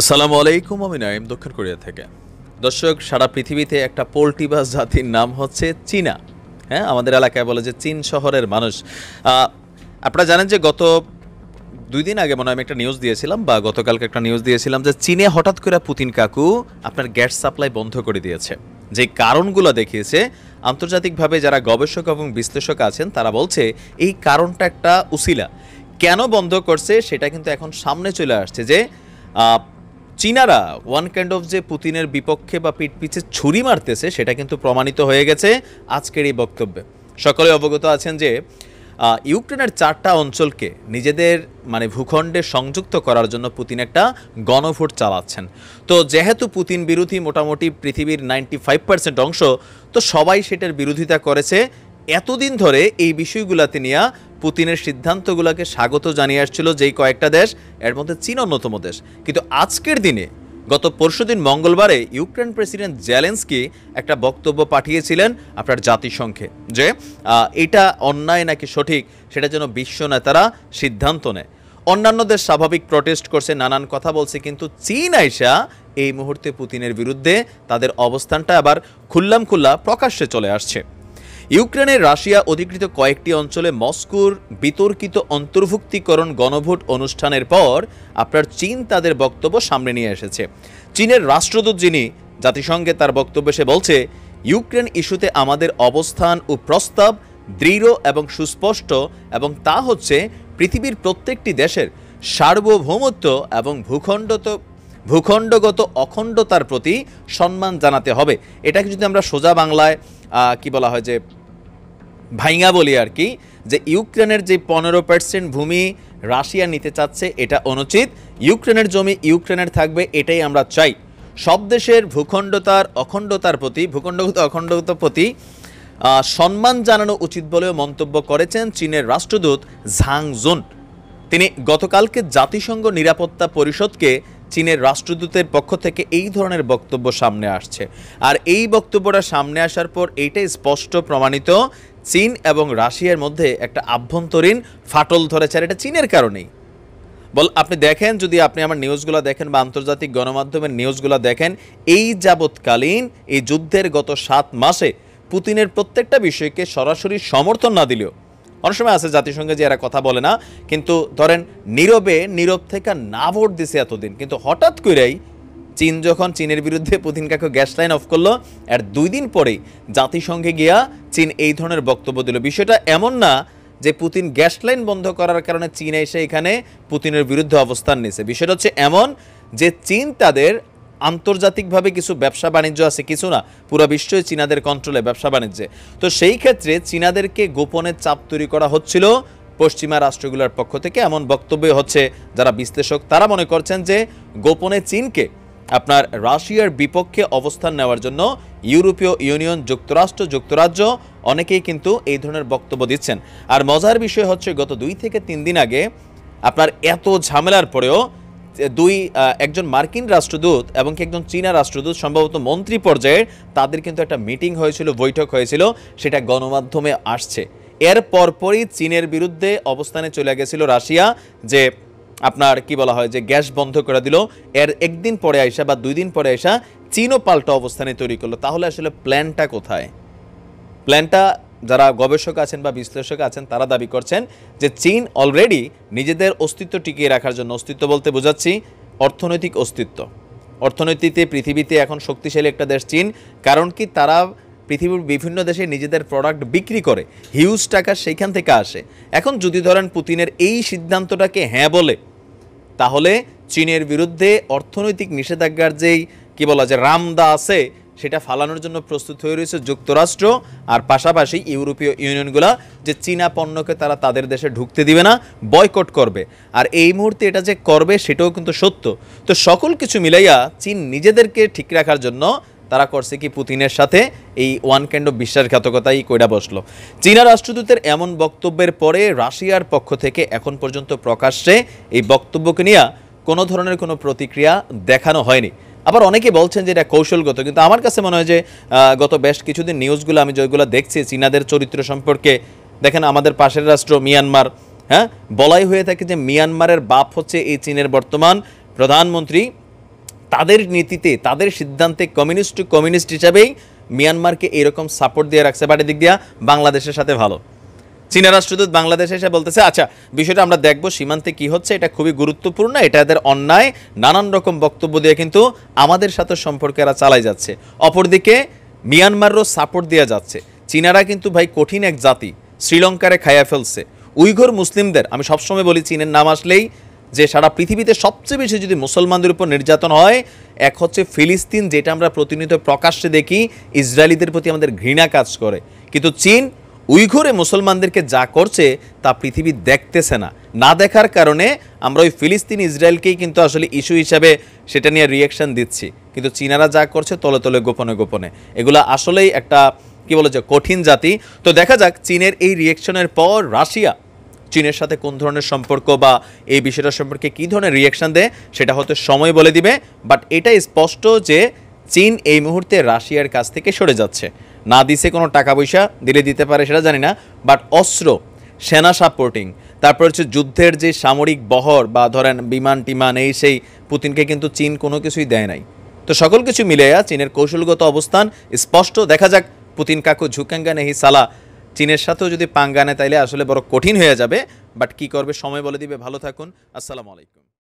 আসসালামু আলাইকুম আমি নাইম দক্ষিণ কোরিয়া থেকে দর্শক সারা পৃথিবীতে একটা পোলট্রি বা জাতির নাম হচ্ছে চীনা হ্যাঁ আমাদের এলাকায় বলে যে চীন শহরের মানুষ আপনারা জানেন যে গত দুই দিন আগে মনে হয় আমি একটা নিউজ দিয়েছিলাম বা গতকালকে একটা নিউজ দিয়েছিলাম যে চীনে হঠাৎ করে পুতিন কাকু আপনার গ্যাস সাপ্লাই বন্ধ করে দিয়েছে যে কারণগুলো দেখিয়েছে আন্তর্জাতিকভাবে যারা গবেষক এবং বিশ্লেষক আছেন তারা বলছে এই কারণটা একটা উসিলা কেন বন্ধ করছে সেটা কিন্তু এখন সামনে চলে আসছে যে চীনারা ওয়ান কাইন্ড অফ যে পুতিনের বিপক্ষে বা পিছে ছুরি মারতেছে সেটা কিন্তু প্রমাণিত হয়ে গেছে আজকের এই বক্তব্যে সকলে অবগত আছেন যে ইউক্রেনের চারটা অঞ্চলকে নিজেদের মানে ভূখণ্ডে সংযুক্ত করার জন্য পুতিন একটা গণভোট চালাচ্ছেন তো যেহেতু পুতিন বিরোধী মোটামুটি পৃথিবীর নাইনটি ফাইভ পার্সেন্ট অংশ তো সবাই সেটার বিরোধিতা করেছে এতদিন ধরে এই বিষয়গুলাতে নিয়ে পুতিনের সিদ্ধান্তগুলোকে স্বাগত জানিয়ে আসছিল যেই কয়েকটা দেশ এর মধ্যে চীন অন্যতম দেশ কিন্তু আজকের দিনে গত পরশুদিন মঙ্গলবারে ইউক্রেন প্রেসিডেন্ট জেলেন্সকি একটা বক্তব্য পাঠিয়েছিলেন আপনার জাতিসংঘে যে এটা অন্যায় নাকি সঠিক সেটা যেন বিশ্ব নেতারা সিদ্ধান্ত নেয় অন্যান্য দেশ স্বাভাবিক প্রটেস্ট করছে নানান কথা বলছে কিন্তু চীন আইসা এই মুহূর্তে পুতিনের বিরুদ্ধে তাদের অবস্থানটা আবার খুল্লাম খুল্লা প্রকাশ্যে চলে আসছে ইউক্রেনের রাশিয়া অধিকৃত কয়েকটি অঞ্চলে মস্কোর বিতর্কিত অন্তর্ভুক্তিকরণ গণভোট অনুষ্ঠানের পর আপনার চীন তাদের বক্তব্য সামনে নিয়ে এসেছে চীনের রাষ্ট্রদূত যিনি জাতিসংঘে তার বক্তব্যে সে বলছে ইউক্রেন ইস্যুতে আমাদের অবস্থান ও প্রস্তাব দৃঢ় এবং সুস্পষ্ট এবং তা হচ্ছে পৃথিবীর প্রত্যেকটি দেশের সার্বভৌমত্ব এবং ভূখণ্ডত ভূখণ্ডগত অখণ্ডতার প্রতি সম্মান জানাতে হবে এটাকে যদি আমরা সোজা বাংলায় কি বলা হয় যে ভাইঙা বলি আর কি যে ইউক্রেনের যে পনেরো পার্সেন্ট ভূমি রাশিয়া নিতে চাচ্ছে এটা অনুচিত ইউক্রেনের জমি ইউক্রেনের থাকবে এটাই আমরা চাই সব দেশের ভূখণ্ডতার অখণ্ডতার প্রতি ভূখণ্ডগত অখণ্ডতার প্রতি সম্মান জানানো উচিত বলেও মন্তব্য করেছেন চীনের রাষ্ট্রদূত ঝাং জোন তিনি গতকালকে জাতিসংঘ নিরাপত্তা পরিষদকে চীনের রাষ্ট্রদূতের পক্ষ থেকে এই ধরনের বক্তব্য সামনে আসছে আর এই বক্তব্যটা সামনে আসার পর এইটাই স্পষ্ট প্রমাণিত চীন এবং রাশিয়ার মধ্যে একটা আভ্যন্তরীণ ফাটল ধরেছে আর এটা চীনের কারণেই বল আপনি দেখেন যদি আপনি আমার নিউজগুলো দেখেন বা আন্তর্জাতিক গণমাধ্যমের নিউজগুলো দেখেন এই যাবৎকালীন এই যুদ্ধের গত সাত মাসে পুতিনের প্রত্যেকটা বিষয়কে সরাসরি সমর্থন না দিলেও অনেক সময় আছে জাতিসংঘে যে এরা কথা বলে না কিন্তু ধরেন নীরবে নীরব থেকে না ভোট দিছে এতদিন কিন্তু হঠাৎ করেই চীন যখন চীনের বিরুদ্ধে পুতিন কাকে গ্যাস লাইন অফ করলো আর দুই দিন পরেই জাতিসংঘে গিয়া চীন এই ধরনের বক্তব্য দিল বিষয়টা এমন না যে পুতিন গ্যাস লাইন বন্ধ করার কারণে চীন এসে এখানে পুতিনের বিরুদ্ধে অবস্থান নিয়েছে বিষয়টা হচ্ছে এমন যে চীন তাদের আন্তর্জাতিকভাবে কিছু ব্যবসা বাণিজ্য আছে কিছু না পুরো বিশ্বই চীনাদের কন্ট্রোলে ব্যবসা বাণিজ্যে তো সেই ক্ষেত্রে চীনাদেরকে গোপনে চাপ তৈরি করা হচ্ছিল পশ্চিমা রাষ্ট্রগুলোর পক্ষ থেকে এমন বক্তব্য হচ্ছে যারা বিশ্লেষক তারা মনে করছেন যে গোপনে চীনকে আপনার রাশিয়ার বিপক্ষে অবস্থান নেওয়ার জন্য ইউরোপীয় ইউনিয়ন যুক্তরাষ্ট্র যুক্তরাজ্য অনেকেই কিন্তু এই ধরনের বক্তব্য দিচ্ছেন আর মজার বিষয় হচ্ছে গত দুই থেকে তিন দিন আগে আপনার এত ঝামেলার পরেও দুই একজন মার্কিন রাষ্ট্রদূত এবং একজন চীনা রাষ্ট্রদূত সম্ভবত মন্ত্রী পর্যায়ে তাদের কিন্তু একটা মিটিং হয়েছিল বৈঠক হয়েছিল সেটা গণমাধ্যমে আসছে এর পরপরই চীনের বিরুদ্ধে অবস্থানে চলে গেছিল রাশিয়া যে আপনার কি বলা হয় যে গ্যাস বন্ধ করে দিল এর একদিন পরে আইসা বা দুই দিন পরে আইসা চীনও পাল্টা অবস্থানে তৈরি করলো তাহলে আসলে প্ল্যানটা কোথায় প্ল্যানটা যারা গবেষক আছেন বা বিশ্লেষক আছেন তারা দাবি করছেন যে চীন অলরেডি নিজেদের অস্তিত্ব টিকিয়ে রাখার জন্য অস্তিত্ব বলতে বোঝাচ্ছি অর্থনৈতিক অস্তিত্ব অর্থনীতিতে পৃথিবীতে এখন শক্তিশালী একটা দেশ চীন কারণ কি তারা পৃথিবীর বিভিন্ন দেশে নিজেদের প্রোডাক্ট বিক্রি করে হিউজ টাকা সেইখান থেকে আসে এখন যদি ধরেন পুতিনের এই সিদ্ধান্তটাকে হ্যাঁ বলে তাহলে চীনের বিরুদ্ধে অর্থনৈতিক নিষেধাজ্ঞার যেই কী বলা যে রামদা আছে সেটা ফালানোর জন্য প্রস্তুত হয়ে রয়েছে যুক্তরাষ্ট্র আর পাশাপাশি ইউরোপীয় ইউনিয়নগুলো যে চীনা পণ্যকে তারা তাদের দেশে ঢুকতে দিবে না বয়কট করবে আর এই মুহূর্তে এটা যে করবে সেটাও কিন্তু সত্য তো সকল কিছু মিলাইয়া চীন নিজেদেরকে ঠিক রাখার জন্য তারা করছে কি পুতিনের সাথে এই ওয়ান ক্যান্ড বিশ্বাসঘাতকতাই কইরা বসলো চীনা রাষ্ট্রদূতের এমন বক্তব্যের পরে রাশিয়ার পক্ষ থেকে এখন পর্যন্ত প্রকাশ্যে এই বক্তব্যকে নিয়ে কোনো ধরনের কোনো প্রতিক্রিয়া দেখানো হয়নি আবার অনেকে বলছেন যে এটা কৌশলগত কিন্তু আমার কাছে মনে হয় যে গত বেশ কিছুদিন নিউজগুলো আমি যেগুলো দেখছি চীনাদের চরিত্র সম্পর্কে দেখেন আমাদের পাশের রাষ্ট্র মিয়ানমার হ্যাঁ বলাই হয়ে থাকে যে মিয়ানমারের বাপ হচ্ছে এই চীনের বর্তমান প্রধানমন্ত্রী তাদের নীতিতে তাদের সিদ্ধান্তে কমিউনিস্ট টু কমিউনিস্ট হিসাবেই মিয়ানমারকে এরকম সাপোর্ট দিয়ে রাখছে বাড়ি দিক দিয়া বাংলাদেশের সাথে ভালো চীনা রাষ্ট্রদূত বাংলাদেশে এসে বলতেছে আচ্ছা বিষয়টা আমরা দেখব সীমান্তে কি হচ্ছে এটা খুবই গুরুত্বপূর্ণ এটা এদের অন্যায় নানান রকম বক্তব্য দিয়ে কিন্তু আমাদের সাথে সম্পর্কে এরা চালাই যাচ্ছে অপরদিকে মিয়ানমারও সাপোর্ট দেওয়া যাচ্ছে চীনারা কিন্তু ভাই কঠিন এক জাতি শ্রীলঙ্কারে খায়া ফেলছে উইঘর মুসলিমদের আমি সবসময় বলি চীনের নাম আসলেই যে সারা পৃথিবীতে সবচেয়ে বেশি যদি মুসলমানদের উপর নির্যাতন হয় এক হচ্ছে ফিলিস্তিন যেটা আমরা প্রতিনিয়ত প্রকাশ্যে দেখি ইসরায়েলিদের প্রতি আমাদের ঘৃণা কাজ করে কিন্তু চীন উইঘুরে মুসলমানদেরকে যা করছে তা পৃথিবী দেখতেছে না না দেখার কারণে আমরা ওই ফিলিস্তিন ইসরায়েলকেই কিন্তু আসলে ইস্যু হিসাবে সেটা নিয়ে রিয়াকশান দিচ্ছি কিন্তু চীনারা যা করছে তলে তলে গোপনে গোপনে এগুলো আসলেই একটা কী বলে যে কঠিন জাতি তো দেখা যাক চীনের এই রিয়াকশনের পর রাশিয়া চীনের সাথে কোন ধরনের সম্পর্ক বা এই বিষয়টা সম্পর্কে কী ধরনের রিয়াকশান দেয় সেটা হয়তো সময় বলে দিবে বাট এটা স্পষ্ট যে চীন এই মুহূর্তে রাশিয়ার কাছ থেকে সরে যাচ্ছে না দিছে কোনো টাকা পয়সা দিলে দিতে পারে সেটা জানি না বাট অস্ত্র সেনা সাপোর্টিং তারপর হচ্ছে যুদ্ধের যে সামরিক বহর বা ধরেন বিমান টিমান এই সেই পুতিনকে কিন্তু চীন কোনো কিছুই দেয় নাই তো সকল কিছু মিলেয়া চীনের কৌশলগত অবস্থান স্পষ্ট দেখা যাক পুতিন কাকু ঝুকাঙ্গা নেহি সালা চীনের সাথেও যদি পাঙ্গা নেয় তাইলে আসলে বড় কঠিন হয়ে যাবে বাট কি করবে সময় বলে দিবে ভালো থাকুন আসসালামু আলাইকুম